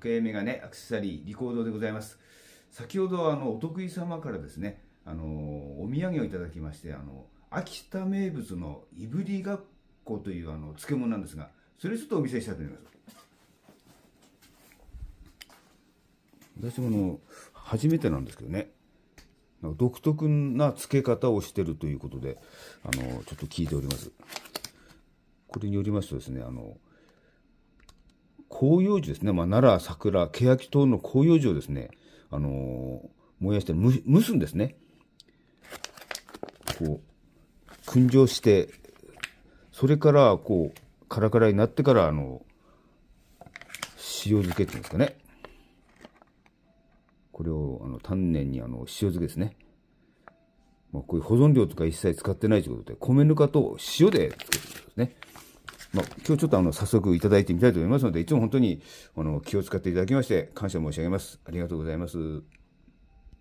系メガネ、アクセサリー、リコードでございます。先ほどあのお得意様からですね、あのお土産をいただきまして、あの秋田名物のいぶりがっこというあの漬物なんですが、それちょっとお見せしたいと思います。私もの初めてなんですけどね、独特な漬け方をしてるということで、あのちょっと聞いております。これによりますとですね、あの広葉樹ですね、まあ、奈良、桜、欅等の広葉樹をですね、あのー、燃やして蒸、すんですね。こう、燻蒸して、それから、こう、カラカラになってから、あの、塩漬けっていうんですかね。これを、あの、丹念に、あの、塩漬けですね。まあ、こういう保存料とか一切使ってないということで、米ぬかと塩で作ってるんですね。まあ、今日ちょっとあの早速いただいてみたいと思いますので、いつも本当にあの気を使っていただきまして、感謝申し上げます。ありがとうございます。